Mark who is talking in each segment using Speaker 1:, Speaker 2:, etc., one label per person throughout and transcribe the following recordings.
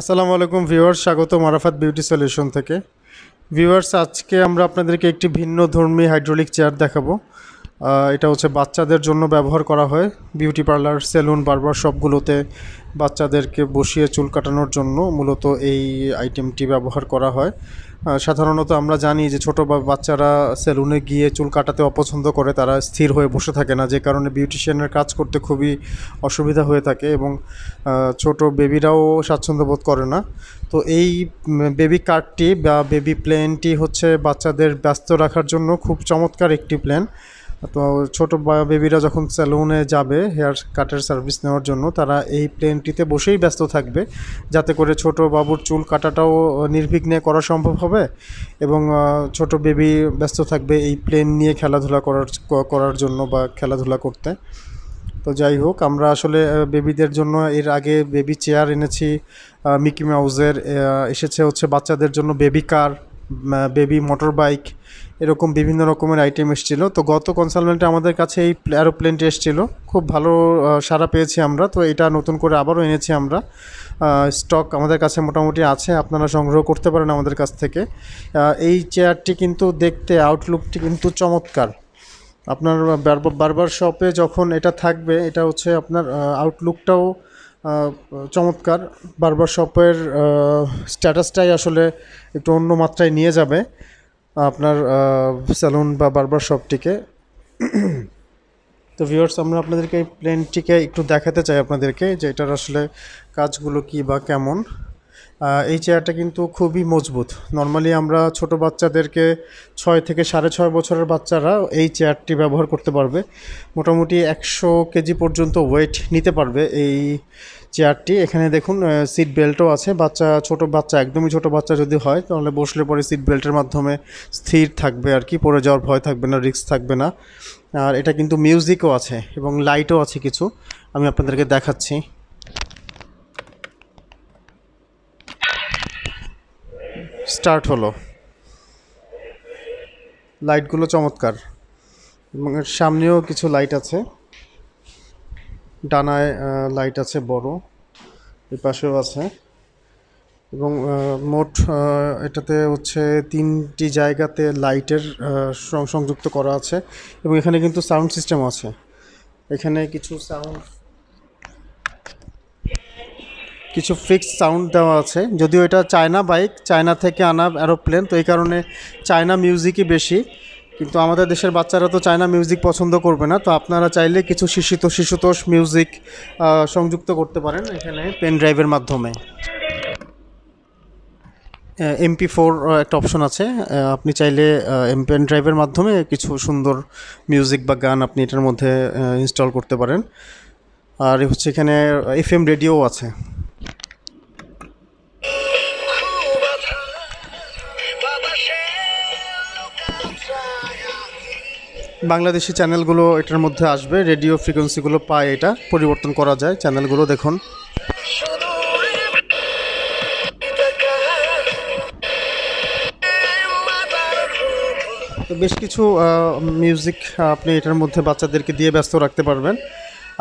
Speaker 1: আসসালামু আলাইকুম ভিউয়ার্স স্বাগত মারাফাত বিউটি সলিউশন থেকে ভিউয়ার্স আজকে আমরা আপনাদেরকে একটি ভিন্ন ধর্মী হাইড্রোলিক চেয়ার দেখাবো এটা হচ্ছে বাচ্চাদের জন্য ব্যবহার করা হয় বিউটি পার্লার সেলুন বারবার সবগুলোতে বাচ্চাদেরকে বসিয়ে চুল কাটানোর জন্য মূলত এই আইটেমটি ব্যবহার করা হয় সাধারণত আমরা জানি যে ছোট বাচ্চারা সেলুনে গিয়ে চুল কাটাতে অপছন্দ করে তারা স্থির হয়ে বসে থাকে না যে কারণে বিউটিশিয়ানের কাজ করতে খুবই অসুবিধা হয়ে থাকে এবং ছোট বেবিরাও স্বাচ্ছন্দ্য বোধ করে না তো এই বেবি কার্ডটি বা বেবি প্লেনটি হচ্ছে বাচ্চাদের ব্যস্ত রাখার জন্য খুব চমৎকার একটি প্ল্যান তো ছোটো বেবিরা যখন স্যালুনে যাবে হেয়ার কাটের সার্ভিস নেওয়ার জন্য তারা এই প্লেনটিতে বসেই ব্যস্ত থাকবে যাতে করে ছোট বাবুর চুল কাটাটাও নির্বিঘ্নে করা সম্ভব হবে এবং ছোট বেবি ব্যস্ত থাকবে এই প্লেন নিয়ে খেলাধুলা করার করার জন্য বা খেলাধুলা করতে তো যাই হোক আমরা আসলে বেবিদের জন্য এর আগে বেবি চেয়ার এনেছি মিকি মাউজের এসেছে হচ্ছে বাচ্চাদের জন্য baby car baby motor bike এরকম বিভিন্ন রকমের আইটেম এসেছিল তো গত কনসালমেন্টে আমাদের কাছে এই অ্যারোপ্লেনটি এসেছিল খুব ভালো সারা পেয়েছি আমরা তো এটা নতুন করে আবারও এনেছি আমরা স্টক আমাদের কাছে মোটামুটি আছে আপনারা সংগ্রহ করতে পারেন আমাদের কাছ থেকে এই চেয়ারটি কিন্তু দেখতে আউটলুকটি কিন্তু চমৎকার আপনার বারবার শপে যখন এটা থাকবে এটা হচ্ছে আপনার আউটলুকটাও চমৎকার বারবার শপের স্ট্যাটাসটাই আসলে একটু অন্য মাত্রায় নিয়ে যাবে আপনার স্যালুন বা বারবার শপটিকে তো ভিউয়ার্স আমরা আপনাদেরকে এই প্লেনটিকে একটু দেখাতে চাই আপনাদেরকে যে এটার আসলে কাজগুলো কি বা কেমন এই চেয়ারটা কিন্তু খুবই মজবুত নর্মালি আমরা ছোট বাচ্চাদেরকে ছয় থেকে সাড়ে ছয় বছরের বাচ্চারা এই চেয়ারটি ব্যবহার করতে পারবে মোটামুটি একশো কেজি পর্যন্ত ওয়েট নিতে পারবে এই চেয়ারটি এখানে দেখুন সিট বেল্টও আছে বাচ্চা ছোট বাচ্চা একদমই ছোট বাচ্চা যদি হয় তাহলে বসলে পরে সিট বেল্টের মাধ্যমে স্থির থাকবে আর কি পড়ে যাওয়ার ভয় থাকবে না রিস্ক থাকবে না আর এটা কিন্তু মিউজিকও আছে এবং লাইটও আছে কিছু আমি আপনাদেরকে দেখাচ্ছি স্টার্ট হলো লাইটগুলো চমৎকার এবং সামনেও কিছু লাইট আছে ডানায় লাইট আছে বড় এ পাশেও আছে এবং মোট এটাতে হচ্ছে তিনটি জায়গাতে লাইটের সংযুক্ত করা আছে এবং এখানে কিন্তু সাউন্ড সিস্টেম আছে এখানে কিছু সাউন্ড কিছু ফিক্স সাউন্ড দেওয়া আছে যদিও এটা চায়না বাইক চায়না থেকে আনা অ্যারোপ্লেন তো এই কারণে চায়না মিউজিকই বেশি কিন্তু আমাদের দেশের বাচ্চারা তো চায়না মিউজিক পছন্দ করবে না তো আপনারা চাইলে কিছু শিশিত শিশুতোষ মিউজিক সংযুক্ত করতে পারেন এখানে পেন ড্রাইভের মাধ্যমে এমপি ফোর একটা অপশন আছে আপনি চাইলে পেন ড্রাইভের মাধ্যমে কিছু সুন্দর মিউজিক বা গান আপনি এটার মধ্যে ইনস্টল করতে পারেন আর হচ্ছে এখানে এফ এম রেডিও আছে বাংলাদেশি চ্যানেলগুলো এটার মধ্যে আসবে রেডিও ফ্রিকোয়েন্সিগুলো পায় এটা পরিবর্তন করা যায় চ্যানেলগুলো দেখুন তো বেশ কিছু মিউজিক আপনি এটার মধ্যে বাচ্চাদেরকে দিয়ে ব্যস্ত রাখতে পারবেন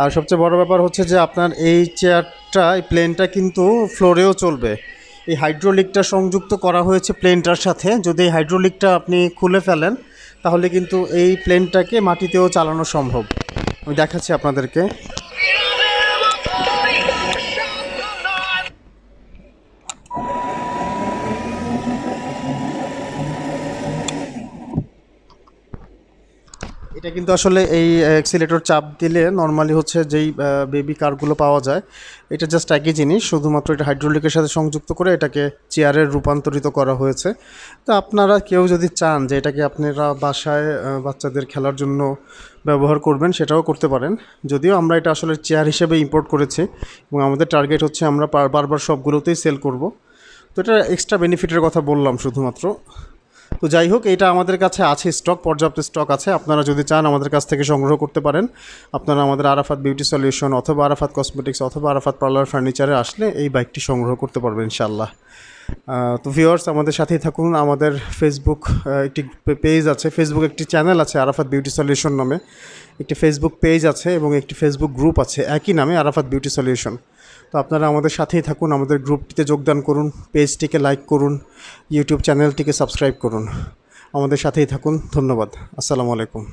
Speaker 1: আর সবচেয়ে বড় ব্যাপার হচ্ছে যে আপনার এই চেয়ারটা এই প্লেনটা কিন্তু ফ্লোরেও চলবে এই হাইড্রোলিকটা সংযুক্ত করা হয়েছে প্লেনটার সাথে যদি এই হাইড্রোলিকটা আপনি খুলে ফেলেন তাহলে কিন্তু এই প্লেনটাকে মাটিতেও চালানো সম্ভব আমি দেখাচ্ছি আপনাদেরকে এটা কিন্তু আসলে এই অ্যাক্সিলেটর চাপ দিলে নর্মালি হচ্ছে যেই বেবি কারগুলো পাওয়া যায় এটা জাস্ট একই জিনিস শুধুমাত্র এটা হাইড্রোলিকের সাথে সংযুক্ত করে এটাকে চেয়ারে রূপান্তরিত করা হয়েছে তো আপনারা কেউ যদি চান যে এটাকে আপনারা বাসায় বাচ্চাদের খেলার জন্য ব্যবহার করবেন সেটাও করতে পারেন যদিও আমরা এটা আসলে চেয়ার হিসেবে ইম্পোর্ট করেছি এবং আমাদের টার্গেট হচ্ছে আমরা বারবার সবগুলোতেই সেল করব তো এটা এক্সট্রা বেনিফিটের কথা বললাম শুধুমাত্র তো যাই হোক এটা আমাদের কাছে আছে স্টক পর্যাপ্ত স্টক আছে আপনারা যদি চান আমাদের কাছ থেকে সংগ্রহ করতে পারেন আপনারা আমাদের আরাফাত বিউটি সলিউশন অথবা আরাফাত কসমেটিক্স অথবা আরাফাত পার্লার ফার্নিচারে আসলে এই বাইকটি সংগ্রহ করতে পারবেন ইনশাল্লাহ তো ভিওয়ার্স আমাদের সাথেই থাকুন আমাদের ফেসবুক একটি পেজ আছে ফেসবুক একটি চ্যানেল আছে আরাফাত বিউটি সলিউশন নামে একটি ফেসবুক পেজ আছে এবং একটি ফেসবুক গ্রুপ আছে একই নামে আরাফাত বিউটি সলিউশন তো আপনারা আমাদের সাথেই থাকুন আমাদের গ্রুপটিতে যোগদান করুন পেজটিকে লাইক করুন ইউটিউব চ্যানেলটিকে সাবস্ক্রাইব করুন আমাদের সাথেই থাকুন ধন্যবাদ আসসালামু আলাইকুম